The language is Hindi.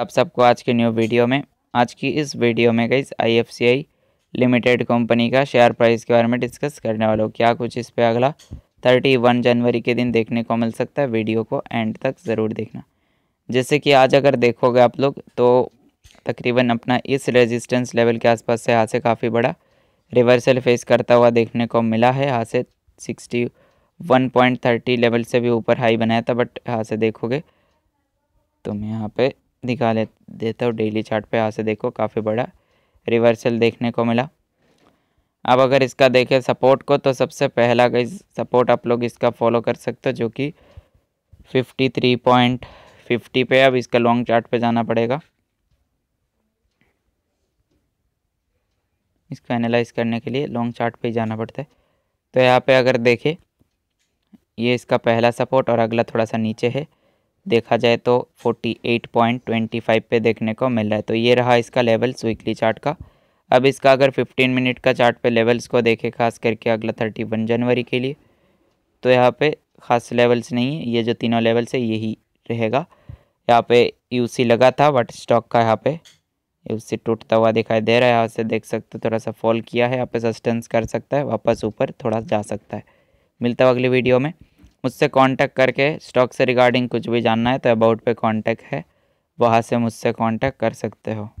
आप सबको आज के न्यू वीडियो में आज की इस वीडियो में गई आई लिमिटेड कंपनी का शेयर प्राइस के बारे में डिस्कस करने वालों क्या कुछ इस पर अगला थर्टी वन जनवरी के दिन देखने को मिल सकता है वीडियो को एंड तक ज़रूर देखना जैसे कि आज अगर देखोगे आप लोग तो तकरीबन अपना इस रेजिस्टेंस लेवल के आसपास से यहाँ से काफ़ी बड़ा रिवर्सल फेस करता हुआ देखने को मिला है यहाँ से sixty one point thirty level से भी ऊपर हाई बनाया था बट यहाँ से देखोगे तो मैं यहाँ पे दिखा ले देता हूँ डेली चार्ट पे यहाँ से देखो काफ़ी बड़ा रिवर्सल देखने को मिला अब अगर इसका देखें सपोर्ट को तो सबसे पहला गई सपोर्ट आप लोग इसका फॉलो कर सकते हो जो कि फिफ्टी थ्री पॉइंट फिफ्टी पे अब इसका लॉन्ग चार्ट पे जाना पड़ेगा इसको एनालाइज करने के लिए लॉन्ग चार्ट पे ही जाना पड़ता है तो यहाँ पे अगर देखें ये इसका पहला सपोर्ट और अगला थोड़ा सा नीचे है देखा जाए तो 48.25 पे देखने को मिल रहा है तो ये रहा इसका लेवल्स वीकली चार्ट का अब इसका अगर 15 मिनट का चार्ट पे लेवल्स को देखें खास करके अगला वन जनवरी के लिए तो यहाँ पे खास लेवल्स नहीं है ये जो तीनों लेवल्स है यही रहेगा यहाँ पे यूसी लगा था बट स्टॉक का यहाँ पे यूसी टूटता हुआ दिखाई दे रहा है यहाँ से देख सकते हो थोड़ा सा फॉल किया है यहाँ पे सस्टेंस कर सकता है वापस ऊपर थोड़ा जा सकता है मिलता हूँ अगले वीडियो में मुझसे कांटेक्ट करके स्टॉक से रिगार्डिंग कुछ भी जानना है तो अबाउट पे कांटेक्ट है वहाँ से मुझसे कांटेक्ट कर सकते हो